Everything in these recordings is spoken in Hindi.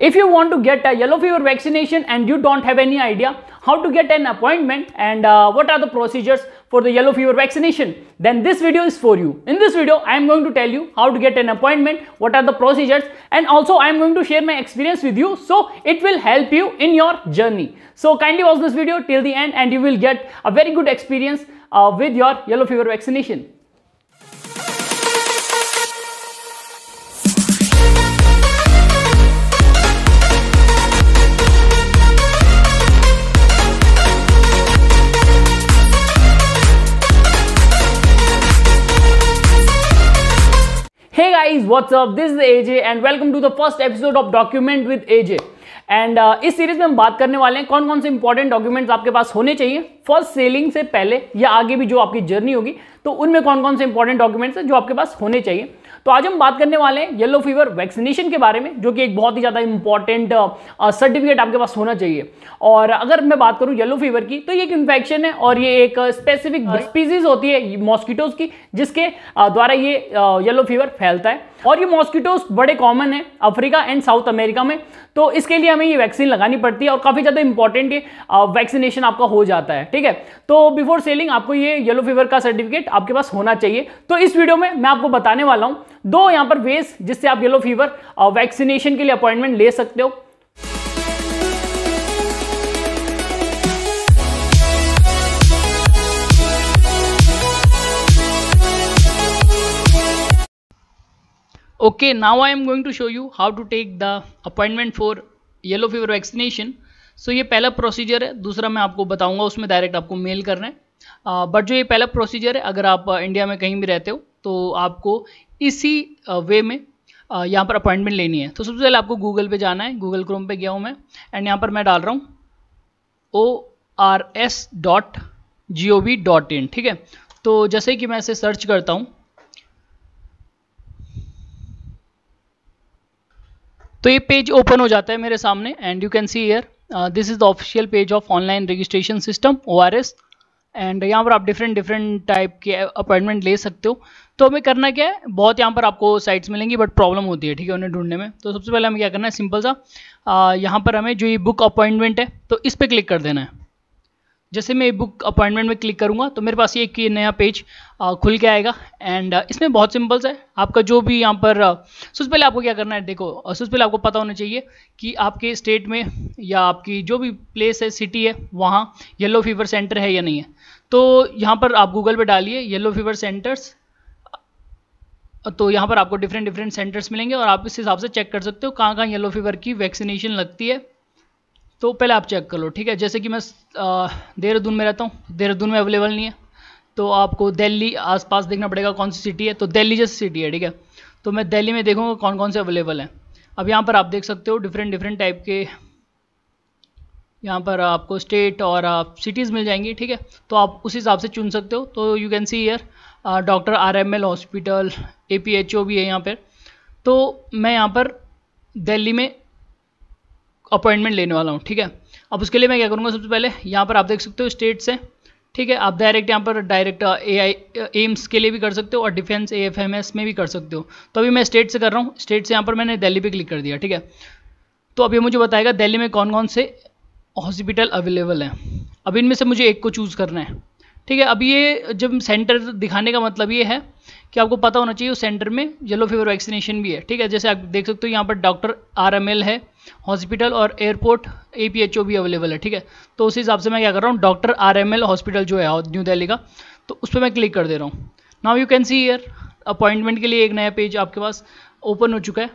If you want to get a yellow fever vaccination and you don't have any idea how to get an appointment and uh, what are the procedures for the yellow fever vaccination, then this video is for you. In this video, I am going to tell you how to get an appointment, what are the procedures and also I am going to share my experience with you so it will help you in your journey. So kindly watch this video till the end and you will get a very good experience uh, with your yellow fever vaccination. Guys what's up this is AJ and welcome to the first episode of document with AJ and इस सीरीज में हम बात करने वाले हैं कौन कौन से इंपॉर्टेंट डॉक्यूमेंट्स आपके पास होने चाहिए फर्स्ट सेलिंग से पहले या आगे भी जो आपकी जर्नी होगी तो उनमें कौन कौन से इंपॉर्टेंट डॉक्यूमेंट्स हैं जो आपके पास होने चाहिए तो आज हम बात करने वाले हैं येलो फीवर वैक्सीनेशन के बारे में जो कि एक बहुत ही ज़्यादा इंपॉर्टेंट सर्टिफिकेट आपके पास होना चाहिए और अगर मैं बात करूँ येलो फीवर की तो ये एक इन्फेक्शन है और ये एक स्पेसिफिक स्पीसीज हाँ। होती है मॉस्किटोज की जिसके द्वारा ये येलो फीवर फैलता है और ये मॉस्किटोज बड़े कॉमन है अफ्रीका एंड साउथ अमेरिका में तो इसके लिए हमें ये वैक्सीन लगानी पड़ती है और काफ़ी ज़्यादा इंपॉर्टेंट ये वैक्सीनेशन आपका हो जाता है ठीक है तो बिफोर सेलिंग आपको ये येलो फीवर का सर्टिफिकेट आपके पास होना चाहिए तो इस वीडियो में मैं आपको बताने वाला हूँ दो यहां पर वेज जिससे आप येलो फीवर वैक्सीनेशन के लिए अपॉइंटमेंट ले सकते हो okay now I am going to show you how to take the appointment for yellow fever vaccination so ये पहला प्रोसीजर है दूसरा मैं आपको बताऊंगा उसमें डायरेक्ट आपको मेल करना है बट uh, जो ये पहला प्रोसीजर है अगर आप इंडिया uh, में कहीं भी रहते हो तो आपको इसी वे में यहाँ पर अपॉइंटमेंट लेनी है तो सबसे पहले आपको गूगल पे जाना है गूगल क्रोम पे गया हूँ मैं एंड यहाँ पर मैं डाल रहा हूँ O R S dot G O V dot in ठीक है तो जैसे कि मैं इसे सर्च करता हूँ तो ये पेज ओपन हो जाता है मेरे सामने and you can see here this is the official page of online registration system O R S and यहाँ पर आप डिफरेंट डिफरेंट टाइप के अपॉइंटमेंट ले सकते हो तो हमें करना क्या है बहुत यहाँ पर आपको साइट्स मिलेंगी बट प्रॉब्लम होती है ठीक है उन्हें ढूंढने में तो सबसे पहले हमें क्या करना है सिंपल सा यहाँ पर हमें जो ये बुक अपॉइंटमेंट है तो इस पर क्लिक कर देना है जैसे मैं बुक अपॉइंटमेंट में क्लिक करूँगा तो मेरे पास ये एक नया पेज खुल के आएगा एंड इसमें बहुत सिंपल सा है आपका जो भी यहाँ पर सबसे पहले आपको क्या करना है देखो सबसे पहले आपको पता होना चाहिए कि आपके स्टेट में या आपकी जो भी प्लेस है सिटी है वहाँ येलो फीवर सेंटर है या नहीं है तो यहाँ पर आप गूगल पर डालिए येलो फीवर सेंटर्स तो यहाँ पर आपको डिफरेंट डिफरेंट सेंटर्स मिलेंगे और आप इस हिसाब से चेक कर सकते हो कहाँ कहाँ येलो फीवर की वैक्सीनेशन लगती है तो पहले आप चेक कर लो ठीक है जैसे कि मैं देहरादून में रहता हूँ देहरादून में अवेलेबल नहीं है तो आपको दिल्ली आसपास देखना पड़ेगा कौन सी सिटी है तो दिल्ली जैसी सिटी है ठीक है तो मैं दिल्ली में देखूँगा कौन कौन से अवेलेबल हैं अब यहाँ पर आप देख सकते हो डिफरेंट डिफरेंट टाइप के यहाँ पर आपको स्टेट और आप सिटीज़ मिल जाएंगी ठीक है तो आप उस हिसाब से चुन सकते हो तो you can see here doctor R M L hospital A P H O भी है यहाँ पर तो मैं यहाँ पर दिल्ली में अपॉइंटमेंट लेने वाला हूँ ठीक है अब उसके लिए मैं क्या करूँगा सबसे पहले यहाँ पर आप देख सकते हो स्टेट से ठीक है आप डायरेक्ट यहाँ पर डायरेक्ट ए आई एम्स के लिए भी कर सकते हो और defence A F M S में भी कर सकते हो तो अभी मैं स्टेट से कर रहा हूँ स्टेट से यहाँ पर मैंने दिल्ली पे क्लिक कर दिया ठीक है तो अभी मुझे बताएगा दिल्ली में कौन कौन से हॉस्पिटल अवेलेबल हैं अब इनमें से मुझे एक को चूज़ करना है ठीक है अब ये जब सेंटर दिखाने का मतलब ये है कि आपको पता होना चाहिए उस सेंटर में येलो फीवर वैक्सीनेशन भी है ठीक है जैसे आप देख सकते हो यहाँ पर डॉक्टर आर एम एल है हॉस्पिटल और airport A P H O भी अवेलेबल है ठीक है तो उस हिसाब से मैं क्या कर रहा हूँ doctor R M L hospital जो है न्यू दिल्ली का तो उस पर मैं क्लिक कर दे रहा हूँ now you can see here appointment के लिए एक नया पेज आपके पास ओपन हो चुका है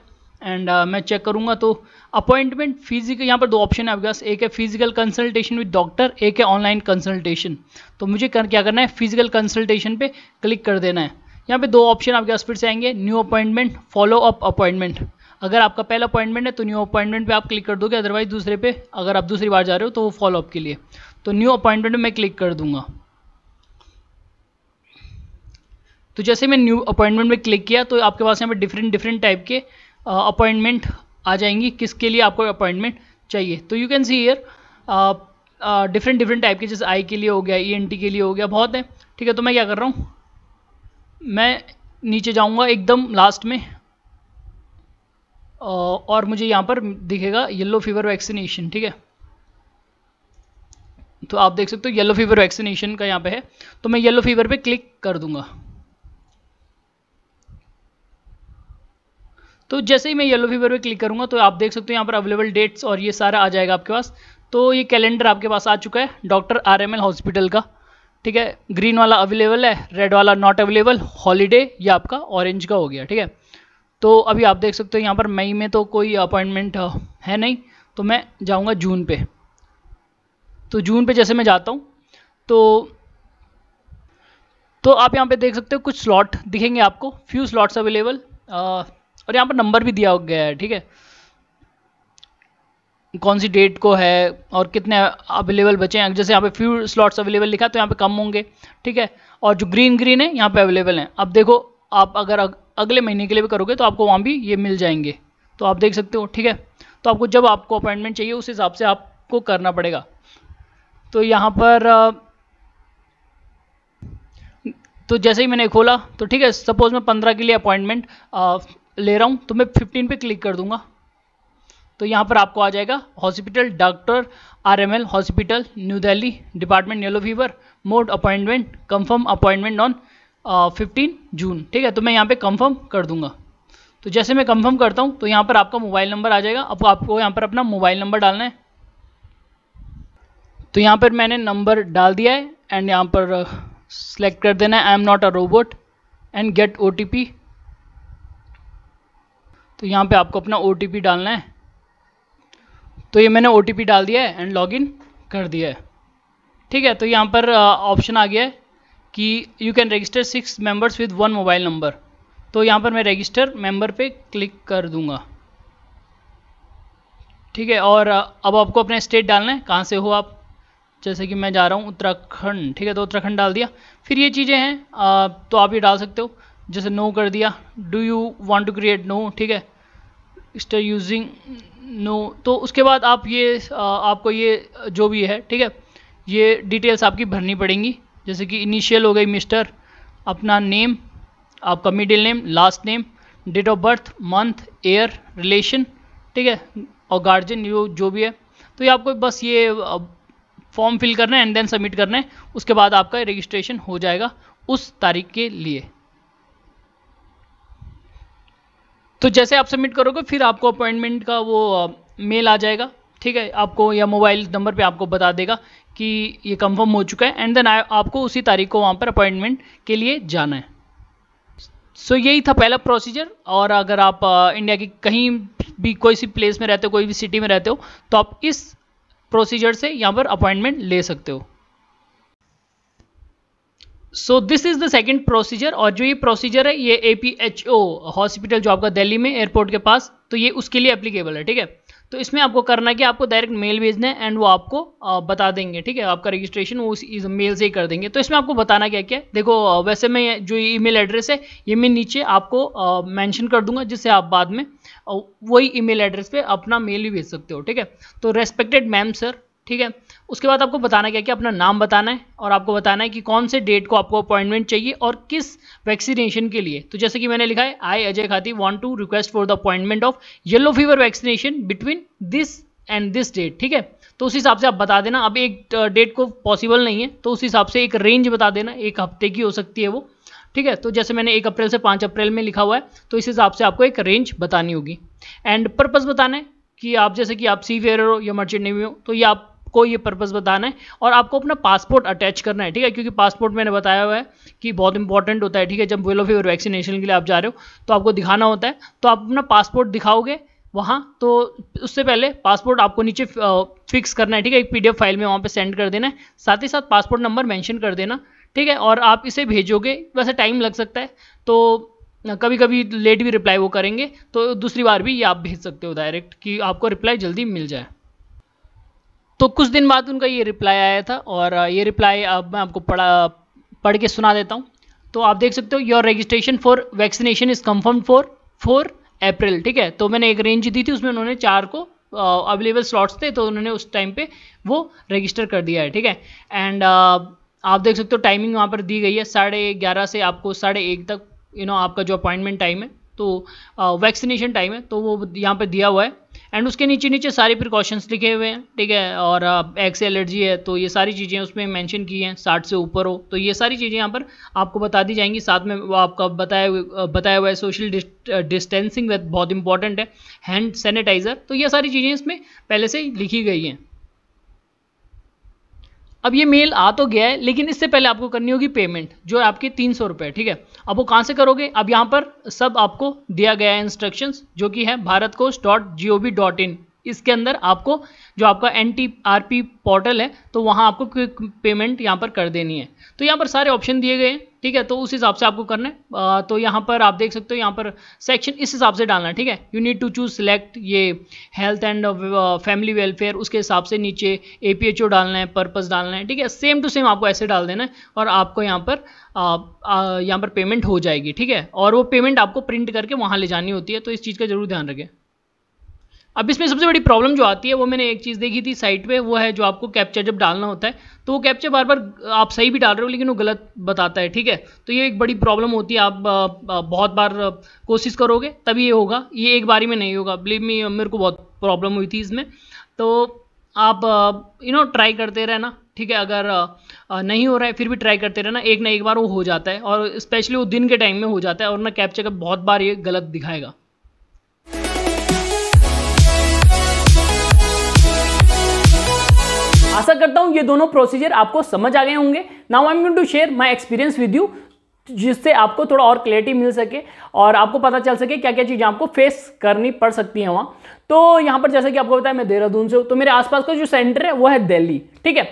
एंड uh, मैं चेक करूंगा तो अपॉइंटमेंट फिजिकल यहाँ पर दो ऑप्शन है आपके पास एक है फिजिकल कंसल्टेशन विद डॉक्टर एक है ऑनलाइन कंसल्टेशन तो मुझे कर, क्या करना है फिजिकल कंसल्टेशन पे क्लिक कर देना है यहाँ पे दो ऑप्शन आपके पास फिर से आएंगे new appointment follow up appointment अगर आपका पहला अपॉइंटमेंट है तो न्यू अपॉइंटमेंट पे आप क्लिक कर दोगे अदरवाइज दूसरे पे अगर आप दूसरी बार जा रहे हो तो वो फॉलो अप के लिए तो न्यू अपॉइंटमेंट में क्लिक कर दूंगा तो जैसे मैं न्यू अपॉइंटमेंट में क्लिक किया तो आपके पास यहाँ पे डिफरेंट डिफरेंट टाइप के अपॉइंटमेंट आ जाएंगी किसके लिए आपको अपॉइंटमेंट चाहिए तो you can see here different different type के जैसे आई के लिए हो गया ई e के लिए हो गया बहुत है ठीक है तो मैं क्या कर रहा हूँ मैं नीचे जाऊँगा एकदम लास्ट में और मुझे यहाँ पर दिखेगा येलो फीवर वैक्सीनेशन ठीक है तो आप देख सकते हो येलो फीवर वैक्सीनेशन का यहाँ पे है तो मैं येलो फीवर पे क्लिक कर दूंगा तो जैसे ही मैं येलो फीवर पे क्लिक करूँगा तो आप देख सकते हो यहाँ पर अवेलेबल डेट्स और ये सारा आ जाएगा आपके पास तो ये कैलेंडर आपके पास आ चुका है डॉक्टर आर हॉस्पिटल का ठीक है ग्रीन वाला अवेलेबल है रेड वाला नॉट अवेलेबल हॉलीडे ये आपका ऑरेंज का हो गया ठीक है तो अभी आप देख सकते हो यहाँ पर मई में तो कोई अपॉइंटमेंट है नहीं तो मैं जाऊँगा जून पे तो जून पे जैसे मैं जाता हूँ तो तो आप यहाँ पे देख सकते हो कुछ स्लॉट दिखेंगे आपको फ्यू स्लॉट्स अवेलेबल और यहाँ पर नंबर भी दिया गया है ठीक है कौन सी डेट को है और कितने अवेलेबल बचे हैं जैसे यहाँ पे फ्यू स्लॉट्स अवेलेबल लिखा है तो यहाँ पे कम होंगे ठीक है और जो ग्रीन ग्रीन है यहाँ पे अवेलेबल हैं अब देखो आप अगर अगले महीने के लिए भी करोगे तो आपको वहाँ भी ये मिल जाएंगे तो आप देख सकते हो ठीक है तो आपको जब आपको अपॉइंटमेंट चाहिए उस हिसाब से आपको करना पड़ेगा तो यहाँ पर तो जैसे ही मैंने खोला तो ठीक है सपोज़ मैं पंद्रह के लिए अपॉइंटमेंट ले रहा हूँ तो मैं फिफ्टीन पे क्लिक कर दूंगा तो यहाँ पर आपको आ जाएगा hospital doctor RML hospital new Delhi department yellow fever mode appointment confirm appointment on fifteen June ठीक है तो मैं यहाँ पे कंफर्म कर दूंगा तो जैसे मैं कंफर्म करता हूँ तो यहाँ पर आपका मोबाइल नंबर आ जाएगा अब आपको यहाँ पर अपना मोबाइल नंबर डालना है तो यहाँ पर मैंने नंबर डाल दिया है एंड यहाँ पर सेलेक्ट uh, कर देना है I am not a robot and get O T P तो यहाँ पे आपको अपना ओ डालना है तो ये मैंने ओ डाल दिया है एंड लॉगिन कर दिया है ठीक है तो यहाँ पर ऑप्शन आ गया है कि you can register six members with one mobile number तो यहाँ पर मैं रजिस्टर मेंबर पे क्लिक कर दूँगा ठीक है और अब आपको अपना स्टेट डालना है कहाँ से हो आप जैसे कि मैं जा रहा हूँ उत्तराखंड ठीक है तो उत्तराखंड डाल दिया फिर ये चीज़ें हैं तो आप ये डाल सकते हो जैसे नो कर दिया do you want to create no ठीक है स्टर यूजिंग नो तो उसके बाद आप ये आपको ये जो भी है ठीक है ये डिटेल्स आपकी भरनी पड़ेंगी जैसे कि इनिशियल हो गई मिस्टर अपना नेम आपका middle name last name date of birth month year relation ठीक है और गार्जियन जो जो भी है तो ये आपको बस ये फॉर्म फिल करना है एंड देन सबमिट करना है उसके बाद आपका रजिस्ट्रेशन हो जाएगा उस तारीख के लिए तो जैसे आप सबमिट करोगे फिर आपको अपॉइंटमेंट का वो मेल आ जाएगा ठीक है आपको या मोबाइल नंबर पे आपको बता देगा कि ये कंफर्म हो चुका है एंड देन आपको उसी तारीख को वहाँ पर अपॉइंटमेंट के लिए जाना है सो so, यही था पहला प्रोसीजर और अगर आप इंडिया की कहीं भी कोई सी प्लेस में रहते हो कोई भी सिटी में रहते हो तो आप इस प्रोसीजर से यहाँ पर अपॉइंटमेंट ले सकते हो so this is the second procedure और जो ये प्रोसीजर है ये A P H O hospital जो आपका दिल्ली में एयरपोर्ट के पास तो ये उसके लिए एप्लीकेबल है ठीक है तो इसमें आपको करना कि आपको डायरेक्ट मेल भेजना है एंड वो आपको बता देंगे ठीक है आपका रजिस्ट्रेशन वो इस मेल से ही कर देंगे तो इसमें आपको बताना क्या क्या देखो वैसे मैं जो ईमेल एड्रेस है ये मैं नीचे आपको मेंशन कर दूंगा जिससे आप बाद में वही ईमेल एड्रेस पे अपना मेल भी भेज सकते हो ठीक है तो रेस्पेक्टेड मैम सर ठीक है उसके बाद आपको बताना क्या कि अपना नाम बताना है और आपको बताना है कि कौन से डेट को आपको अपॉइंटमेंट चाहिए और किस वैक्सीनेशन के लिए तो जैसे कि मैंने लिखा है I Ajay Khati want to request for the appointment of yellow fever vaccination between this and this date ठीक है तो उस हिसाब से आप बता देना अब एक डेट को पॉसिबल नहीं है तो उस हिसाब से एक रेंज बता देना एक हफ्ते की हो सकती है वो ठीक है तो जैसे मैंने एक अप्रैल से पाँच अप्रैल में लिखा हुआ है तो इस हिसाब से आपको एक रेंज बतानी होगी एंड पर्पज़ बताना है कि आप जैसे कि आप सी फेयर हो या मर्चेंट नेवी हो तो ये आप को ये पर्पज़ बताना है और आपको अपना पासपोर्ट अटैच करना है ठीक है क्योंकि पासपोर्ट मैंने बताया हुआ है कि बहुत इंपॉर्टेंट होता है ठीक है जब वेलो फीवर वैक्सीनेशन के लिए आप जा रहे हो तो आपको दिखाना होता है तो आप अपना पासपोर्ट दिखाओगे वहाँ तो उससे पहले पासपोर्ट आपको नीचे फिक्स करना है ठीक है एक पीडीएफ फाइल में वहाँ पे सेंड कर देना है साथ ही साथ पासपोर्ट नंबर मेंशन कर देना ठीक है और आप इसे भेजोगे वैसे टाइम लग सकता है तो कभी कभी लेट भी रिप्लाई वो करेंगे तो दूसरी बार भी ये आप भेज सकते हो डायरेक्ट कि आपको रिप्लाई जल्दी मिल जाए तो कुछ दिन बाद उनका ये रिप्लाई आया था और ये रिप्लाई अब मैं आपको पढ़ा पढ़ के सुना देता हूँ तो आप देख सकते हो your registration for vaccination is confirm for four April ठीक है तो मैंने एक रेंज दी थी उसमें उन्होंने चार को अवेलेबल uh, स्लॉट्स थे तो उन्होंने उस टाइम पे वो रजिस्टर कर दिया है ठीक है एंड uh, आप देख सकते हो टाइमिंग वहाँ पर दी गई है साढ़े ग्यारह से आपको साढ़े एक तक यू you नो know, आपका जो अपॉइंटमेंट टाइम है तो वैक्सीनेशन uh, टाइम है तो वो यहाँ पर दिया हुआ है एंड उसके नीचे नीचे सारे प्रिकॉशंस लिखे हुए हैं ठीक है और एग से एलर्जी है तो ये सारी चीज़ें उसमें मेंशन की हैं साठ से ऊपर हो तो ये सारी चीज़ें यहाँ पर आपको बता दी जाएंगी साथ में वो आपका बताया हुआ बताया हुआ है सोशल डिस्टेंसिंग बहुत इंपॉर्टेंट है हैंड सैनिटाइज़र तो ये सारी चीज़ें इसमें पहले से लिखी गई हैं अब ये मेल आ तो गया है लेकिन इससे पहले आपको करनी होगी पेमेंट जो है आपके तीन सौ रुपये ठीक है अब वो कहाँ से करोगे अब यहाँ पर सब आपको दिया गया है इंस्ट्रक्शंस जो कि है Bharat Kosh dot G O V dot in इसके अंदर आपको जो आपका N T R P portal है तो वहाँ आपको क्विक पेमेंट यहाँ पर कर देनी है तो यहाँ पर सारे ऑप्शन दिए गए हैं ठीक है तो उस हिसाब से आपको करना है तो यहाँ पर आप देख सकते हो यहाँ पर सेक्शन इस हिसाब से डालना है ठीक है you need to choose select ये हेल्थ एंड फैमिली वेलफेयर उसके हिसाब से नीचे ए पी एच ओ डालना है पर्पज़ डालना है ठीक है सेम टू सेम आपको ऐसे डाल देना है और आपको यहाँ पर यहाँ पर पेमेंट हो जाएगी ठीक है और वो पेमेंट आपको प्रिंट करके वहाँ ले जानी होती है तो इस चीज़ का जरूर ध्यान रखें अब इसमें सबसे बड़ी प्रॉब्लम जो आती है वो मैंने एक चीज़ देखी थी साइट पे वो है जो आपको कैप्चर जब डालना होता है तो वो कैप्चर बार बार आप सही भी डाल रहे हो लेकिन वो गलत बताता है ठीक है तो ये एक बड़ी प्रॉब्लम होती है आप बहुत बार कोशिश करोगे तभी ये होगा ये एक बारी में नहीं होगा बिलीव मी मेरे को बहुत प्रॉब्लम हुई थी इसमें तो आप यू नो ट्राई करते रहना ठीक है अगर नहीं हो रहा है फिर भी ट्राई करते रहना एक ना एक बार वो हो जाता है और स्पेशली वो दिन के टाइम में हो जाता है और ना कैप्चर का बहुत बार ये गलत दिखाएगा करता हूँ ये दोनों प्रोसीजर आपको समझ आ गए होंगे now I am going to share my experience with you जिससे आपको थोड़ा और क्लैरिटी मिल सके और आपको पता चल सके क्या क्या चीज़ें आपको फेस करनी पड़ सकती हैं वहाँ तो यहाँ पर जैसे कि आपको बताया मैं देहरादून से हूँ तो मेरे आसपास का जो सेंटर है वो है दिल्ली ठीक है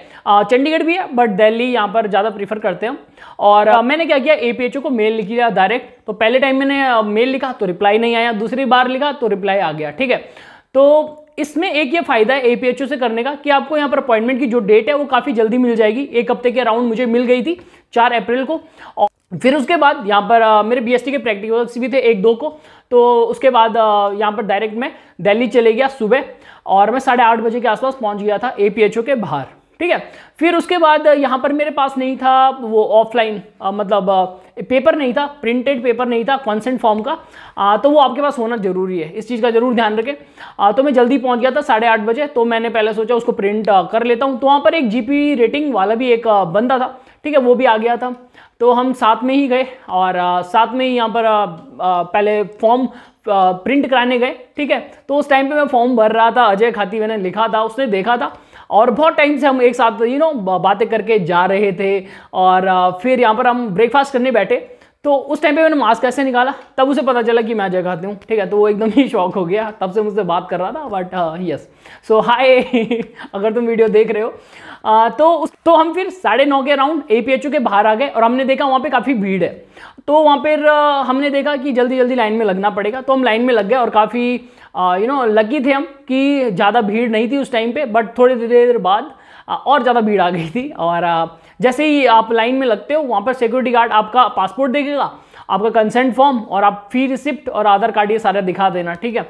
चंडीगढ़ भी है बट दिल्ली यहाँ पर ज़्यादा प्रीफर करते हैं और आ, मैंने क्या किया ए को मेल लिख लिया डायरेक्ट तो पहले टाइम मैंने मेल लिखा तो रिप्लाई नहीं आया दूसरी बार लिखा तो रिप्लाई आ गया ठीक है तो इसमें एक ये फायदा है एपीएचओ से करने का कि आपको यहाँ पर अपॉइंटमेंट की जो डेट है वो काफ़ी जल्दी मिल जाएगी एक हफ्ते के अराउंड मुझे मिल गई थी चार अप्रैल को और फिर उसके बाद यहाँ पर आ, मेरे बीएसटी के प्रैक्टिकल्स भी थे एक दो को तो उसके बाद यहाँ पर डायरेक्ट मैं दिल्ली चले गया सुबह और मैं साढ़े आठ बजे के आसपास पहुँच गया था ए के बाहर ठीक है फिर उसके बाद यहाँ पर मेरे पास नहीं था वो ऑफलाइन मतलब पेपर नहीं था प्रिंटेड पेपर नहीं था कॉन्सेंट फॉर्म का आ, तो वो आपके पास होना जरूरी है इस चीज़ का जरूर ध्यान रखें आ, तो मैं जल्दी पहुँच गया था साढ़े आठ बजे तो मैंने पहले सोचा उसको प्रिंट कर लेता हूँ तो वहाँ पर एक जी रेटिंग वाला भी एक बंदा था ठीक है वो भी आ गया था तो हम साथ में ही गए और साथ में ही यहाँ पर पहले फॉर्म प्रिंट कराने गए ठीक है तो उस टाइम पे मैं फॉर्म भर रहा था अजय खाती मैंने लिखा था उसने देखा था और बहुत टाइम से हम एक साथ यू नो बातें करके जा रहे थे और uh, फिर यहाँ पर हम ब्रेकफास्ट करने बैठे तो उस टाइम पे मैंने मास्क कैसे निकाला तब उसे पता चला कि मैं आती हूँ ठीक है तो वो एकदम ही शॉक हो गया तब से मुझसे बात कर रहा था बट यस सो हाय अगर तुम वीडियो देख रहे हो आ, uh, तो उस तो हम फिर साढ़े नौ के अराउंड ए पी के बाहर आ गए और हमने देखा वहाँ पे काफ़ी भीड़ है तो वहाँ पर uh, हमने देखा कि जल्दी जल्दी लाइन में लगना पड़ेगा तो हम लाइन में लग गए और काफ़ी यू नो लकी थे हम कि ज़्यादा भीड़ नहीं थी उस टाइम पर बट थोड़ी देर बाद और ज़्यादा भीड़ आ गई थी और जैसे ही आप लाइन में लगते हो वहाँ पर सिक्योरिटी गार्ड आपका पासपोर्ट देखेगा आपका कंसेंट फॉर्म और आप फी रिसिप्ट और आधार कार्ड ये सारा दिखा देना ठीक है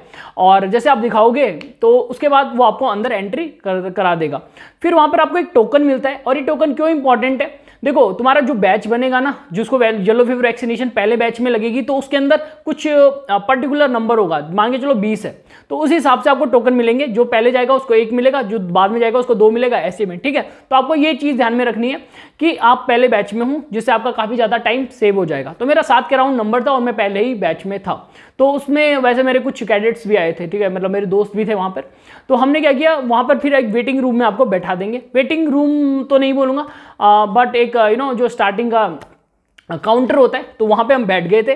और जैसे आप दिखाओगे तो उसके बाद वो आपको अंदर एंट्री कर, करा देगा फिर वहाँ पर आपको एक टोकन मिलता है और ये टोकन क्यों इंपॉर्टेंट है देखो तुम्हारा जो बैच बनेगा ना जिसको येलो फीवर वैक्सीनेशन पहले बैच में लगेगी तो उसके अंदर कुछ पर्टिकुलर नंबर होगा मान के चलो बीस है तो उस हिसाब से आपको टोकन मिलेंगे जो पहले जाएगा उसको एक मिलेगा जो बाद में जाएगा उसको दो मिलेगा ऐसे में ठीक है तो आपको ये चीज़ ध्यान में रखनी है कि आप पहले बैच में हूँ जिससे आपका काफ़ी ज़्यादा टाइम सेव हो जाएगा तो मेरा सात के राउंड नंबर था और मैं पहले ही बैच में था तो उसमें वैसे मेरे कुछ कैडेट्स भी आए थे ठीक है मतलब मेरे दोस्त भी थे वहाँ पर तो हमने क्या किया वहाँ पर फिर एक वेटिंग रूम में आपको बैठा देंगे वेटिंग रूम तो नहीं बोलूँगा बट एक एक यू uh, नो जो स्टार्टिंग का काउंटर uh, होता है तो वहां पे हम बैठ गए थे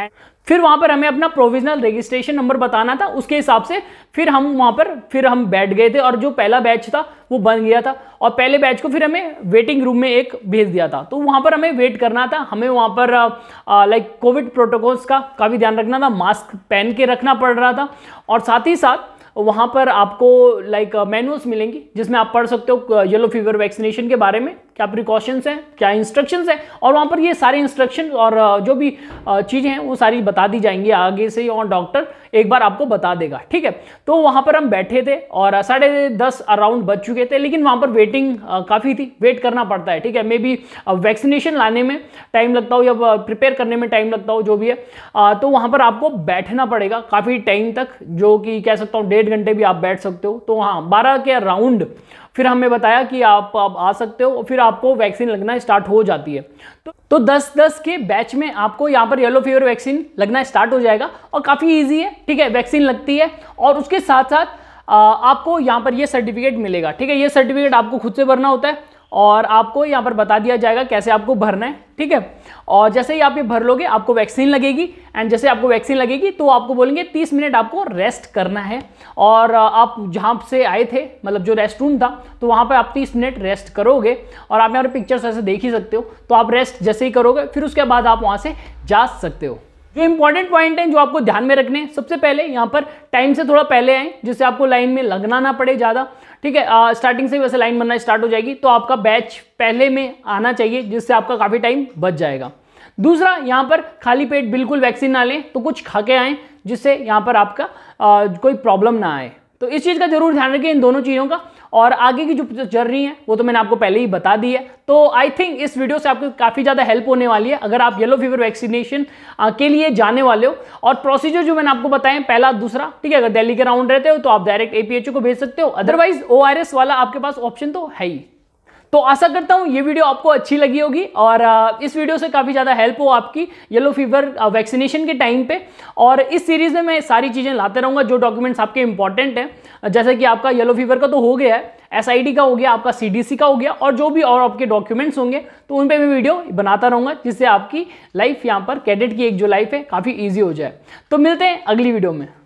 एंड फिर वहां पर हमें अपना प्रोविजनल रजिस्ट्रेशन नंबर बताना था उसके हिसाब से फिर हम वहां पर फिर हम बैठ गए थे और जो पहला बैच था वो बन गया था और पहले बैच को फिर हमें वेटिंग रूम में एक भेज दिया था तो वहां पर हमें वेट करना था हमें वहां पर लाइक कोविड प्रोटोकॉल्स का काफ़ी ध्यान रखना था मास्क पहन के रखना पड़ रहा था और साथ ही साथ वहाँ पर आपको लाइक मैनुअल्स uh, मिलेंगी जिसमें आप पढ़ सकते हो येलो फीवर वैक्सीनेशन के बारे में क्या प्रिकॉशंस हैं क्या इंस्ट्रक्शंस हैं और वहाँ पर ये सारे इंस्ट्रक्शन और जो भी चीज़ें हैं वो सारी बता दी जाएंगी आगे से और डॉक्टर एक बार आपको बता देगा ठीक है तो वहाँ पर हम बैठे थे और साढ़े दस अराउंड बज चुके थे लेकिन वहाँ पर वेटिंग काफ़ी थी वेट करना पड़ता है ठीक है मे बी वैक्सीनेशन लाने में टाइम लगता हो या प्रिपेयर करने में टाइम लगता हो जो भी है तो वहाँ पर आपको बैठना पड़ेगा काफ़ी टाइम तक जो कि कह सकता हूँ डेढ़ घंटे भी आप बैठ सकते हो तो हाँ बारह के अराउंड फिर हमें बताया कि आप आप आ सकते हो फिर आपको वैक्सीन लगना स्टार्ट हो जाती है तो तो 10 10 के बैच में आपको यहाँ पर येलो फीवर वैक्सीन लगना स्टार्ट हो जाएगा और काफ़ी ईजी है ठीक है वैक्सीन लगती है और उसके साथ साथ आपको यहाँ पर यह सर्टिफिकेट मिलेगा ठीक है ये सर्टिफिकेट आपको खुद से भरना होता है और आपको यहाँ पर बता दिया जाएगा कैसे आपको भरना है ठीक है और जैसे ही आप ये भर लोगे आपको वैक्सीन लगेगी एंड जैसे आपको वैक्सीन लगेगी तो आपको बोलेंगे तीस मिनट आपको रेस्ट करना है और आप जहाँ से आए थे मतलब जो रेस्ट रूम था तो वहाँ पर आप तीस मिनट रेस्ट करोगे और आप यहाँ पर पिक्चर्स वैसे देख ही सकते हो तो आप रेस्ट जैसे ही करोगे फिर उसके बाद आप वहाँ से जा सकते हो जो इंपॉर्टेंट पॉइंट हैं जो आपको ध्यान में रखने हैं सबसे पहले यहाँ पर टाइम से थोड़ा पहले आए जिससे आपको लाइन में लगना ना पड़े ज़्यादा ठीक है आ, स्टार्टिंग से वैसे लाइन बनना स्टार्ट हो जाएगी तो आपका बैच पहले में आना चाहिए जिससे आपका काफ़ी टाइम बच जाएगा दूसरा यहाँ पर खाली पेट बिल्कुल वैक्सीन ना लें तो कुछ खा के आएँ जिससे यहाँ पर आपका आ, कोई प्रॉब्लम ना आए तो इस चीज़ का जरूर ध्यान रखिए इन दोनों चीज़ों का और आगे की जो जर्नी है वो तो मैंने आपको पहले ही बता दी है तो आई थिंक इस वीडियो से आपको काफ़ी ज़्यादा हेल्प होने वाली है अगर आप येलो फीवर वैक्सीनेशन के लिए जाने वाले हो और प्रोसीजर जो मैंने आपको बताएं पहला दूसरा ठीक है अगर दिल्ली के राउंड रहते हो तो आप डायरेक्ट ए को भेज सकते हो अदरवाइज ओ वाला आपके पास ऑप्शन तो है ही तो आशा करता हूँ ये वीडियो आपको अच्छी लगी होगी और इस वीडियो से काफ़ी ज़्यादा हेल्प हो आपकी येलो फीवर वैक्सीनेशन के टाइम पे और इस सीरीज़ में मैं सारी चीज़ें लाते रहूँगा जो डॉक्यूमेंट्स आपके इंपॉर्टेंट हैं जैसे कि आपका येलो फीवर का तो हो गया है एस का हो गया आपका सी का हो गया और जो भी और आपके डॉक्यूमेंट्स होंगे तो उन पर मैं वीडियो बनाता रहूँगा जिससे आपकी लाइफ यहाँ पर कैडेट की एक जो लाइफ है काफ़ी ईजी हो जाए तो मिलते हैं अगली वीडियो में